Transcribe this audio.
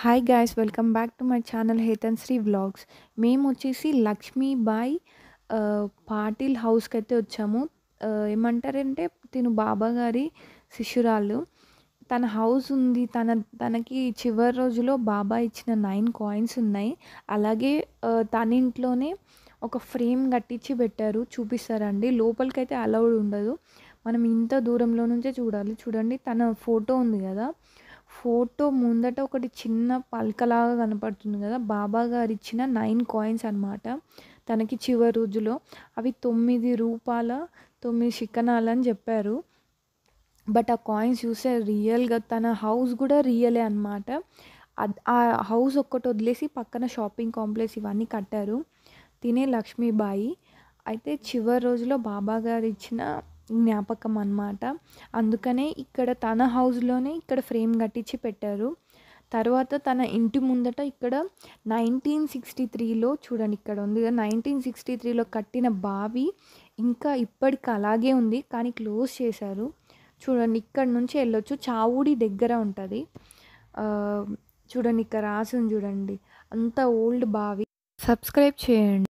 hi guys welcome back to my channel Hethan Sri vlogs మేము వచ్చేసి లక్ష్మీబాయ్ పాటిల్ హౌస్కి అయితే వచ్చాము ఏమంటారంటే తిను బాబా గారి శిష్యురాలు తన హౌస్ ఉంది తన తనకి చివరి రోజులో బాబా ఇచ్చిన నైన్ కాయిన్స్ ఉన్నాయి అలాగే తన ఇంట్లోనే ఒక ఫ్రేమ్ కట్టించి పెట్టారు చూపిస్తారండి లోపలికైతే అలౌడ్ ఉండదు మనం ఇంత దూరంలో నుంచే చూడాలి చూడండి తన ఫోటో ఉంది కదా ఫోటో ముందట ఒకటి చిన్న పలకలాగా కనపడుతుంది కదా బాబా గారు ఇచ్చిన నైన్ కాయిన్స్ అనమాట తనకి చివరి రోజులో అవి తొమ్మిది రూపాయల తొమ్మిది శికనాలని చెప్పారు బట్ ఆ కాయిన్స్ చూసే రియల్గా తన హౌస్ కూడా రియలే అనమాట ఆ హౌస్ ఒక్కటి వదిలేసి పక్కన షాపింగ్ కాంప్లెక్స్ ఇవన్నీ కట్టారు తినే లక్ష్మీబాయి అయితే చివరి రోజులో బాబా గారు ఇచ్చిన జ్ఞాపకం అన్నమాట అందుకనే ఇక్కడ తన హౌస్లోనే ఇక్కడ ఫ్రేమ్ కట్టించి పెట్టారు తర్వాత తన ఇంటి ముందట ఇక్కడ నైన్టీన్ సిక్స్టీ త్రీలో చూడండి ఇక్కడ ఉంది నైన్టీన్ సిక్స్టీ త్రీలో కట్టిన బావి ఇంకా ఇప్పటికి అలాగే ఉంది కానీ క్లోజ్ చేశారు చూడండి ఇక్కడ నుంచి వెళ్ళొచ్చు చావుడి దగ్గర ఉంటుంది చూడండి ఇక్కడ రాసింది చూడండి అంత ఓల్డ్ బావి సబ్స్క్రైబ్ చేయండి